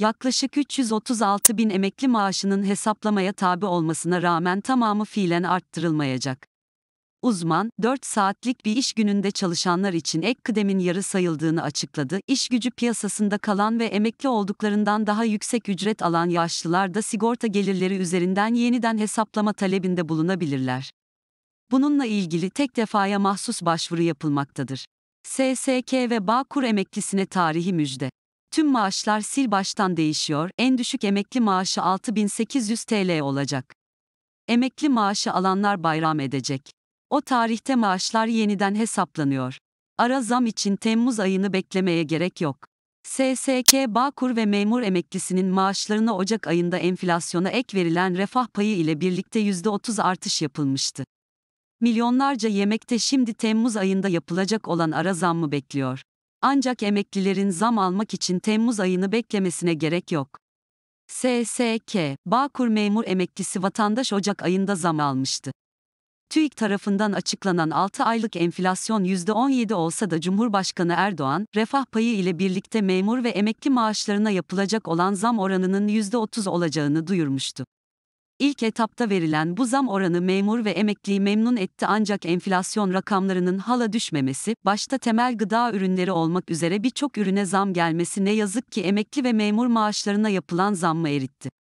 yaklaşık 336 bin emekli maaşının hesaplamaya tabi olmasına rağmen tamamı fiilen arttırılmayacak. Uzman, 4 saatlik bir iş gününde çalışanlar için ek kıdemin yarı sayıldığını açıkladı. İş gücü piyasasında kalan ve emekli olduklarından daha yüksek ücret alan yaşlılar da sigorta gelirleri üzerinden yeniden hesaplama talebinde bulunabilirler. Bununla ilgili tek defaya mahsus başvuru yapılmaktadır. SSK ve Bağkur emeklisine tarihi müjde. Tüm maaşlar sil baştan değişiyor, en düşük emekli maaşı 6800 TL olacak. Emekli maaşı alanlar bayram edecek. O tarihte maaşlar yeniden hesaplanıyor. Ara zam için Temmuz ayını beklemeye gerek yok. SSK Bağkur ve memur emeklisinin maaşlarına Ocak ayında enflasyona ek verilen refah payı ile birlikte %30 artış yapılmıştı. Milyonlarca yemekte şimdi Temmuz ayında yapılacak olan ara zammı bekliyor. Ancak emeklilerin zam almak için Temmuz ayını beklemesine gerek yok. SSK, Bağkur memur emeklisi vatandaş Ocak ayında zam almıştı. TÜİK tarafından açıklanan 6 aylık enflasyon %17 olsa da Cumhurbaşkanı Erdoğan, refah payı ile birlikte memur ve emekli maaşlarına yapılacak olan zam oranının %30 olacağını duyurmuştu. İlk etapta verilen bu zam oranı memur ve emekliyi memnun etti ancak enflasyon rakamlarının hala düşmemesi, başta temel gıda ürünleri olmak üzere birçok ürüne zam gelmesi ne yazık ki emekli ve memur maaşlarına yapılan zammı eritti.